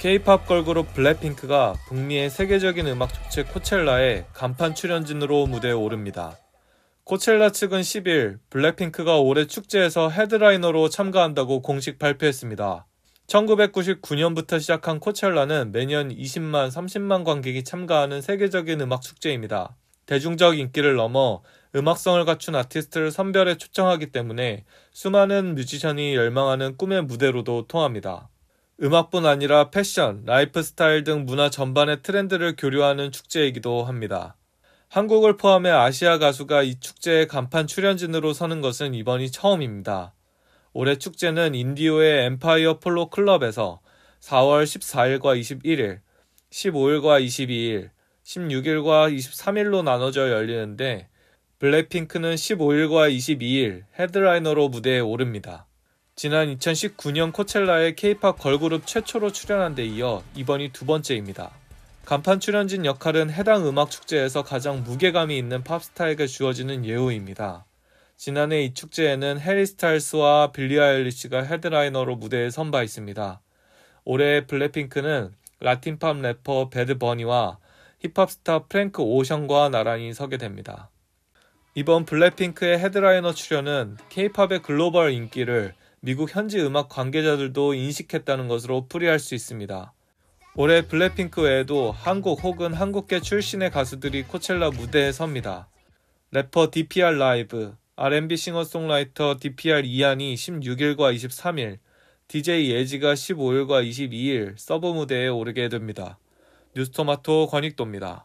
K-팝 걸그룹 블랙핑크가 북미의 세계적인 음악 축제 코첼라에 간판 출연진으로 무대에 오릅니다. 코첼라 측은 10일 블랙핑크가 올해 축제에서 헤드라이너로 참가한다고 공식 발표했습니다. 1999년부터 시작한 코첼라는 매년 20만, 30만 관객이 참가하는 세계적인 음악 축제입니다. 대중적 인기를 넘어 음악성을 갖춘 아티스트를 선별해 초청하기 때문에 수많은 뮤지션이 열망하는 꿈의 무대로도 통합니다. 음악뿐 아니라 패션, 라이프스타일 등 문화 전반의 트렌드를 교류하는 축제이기도 합니다. 한국을 포함해 아시아 가수가 이 축제의 간판 출연진으로 서는 것은 이번이 처음입니다. 올해 축제는 인디오의 엠파이어 폴로 클럽에서 4월 14일과 21일, 15일과 22일, 16일과 23일로 나눠져 열리는데 블랙핑크는 15일과 22일 헤드라이너로 무대에 오릅니다. 지난 2019년 코첼라의 케이팝 걸그룹 최초로 출연한 데 이어 이번이 두 번째입니다. 간판 출연진 역할은 해당 음악 축제에서 가장 무게감이 있는 팝스타에게 주어지는 예우입니다. 지난해 이 축제에는 해리 스타일스와 빌리 아엘리시가 헤드라이너로 무대에 선바했습니다. 올해 블랙핑크는 라틴 팝 래퍼 배드 버니와 힙합 스타 프랭크 오션과 나란히 서게 됩니다. 이번 블랙핑크의 헤드라이너 출연은 케이팝의 글로벌 인기를 미국 현지 음악 관계자들도 인식했다는 것으로 풀이할 수 있습니다. 올해 블랙핑크 외에도 한국 혹은 한국계 출신의 가수들이 코첼라 무대에 섭니다. 래퍼 DPR 라이브, R&B 싱어송라이터 DPR 이한이 16일과 23일, DJ 예지가 15일과 22일 서브 무대에 오르게 됩니다. 뉴스토마토 권익도입니다.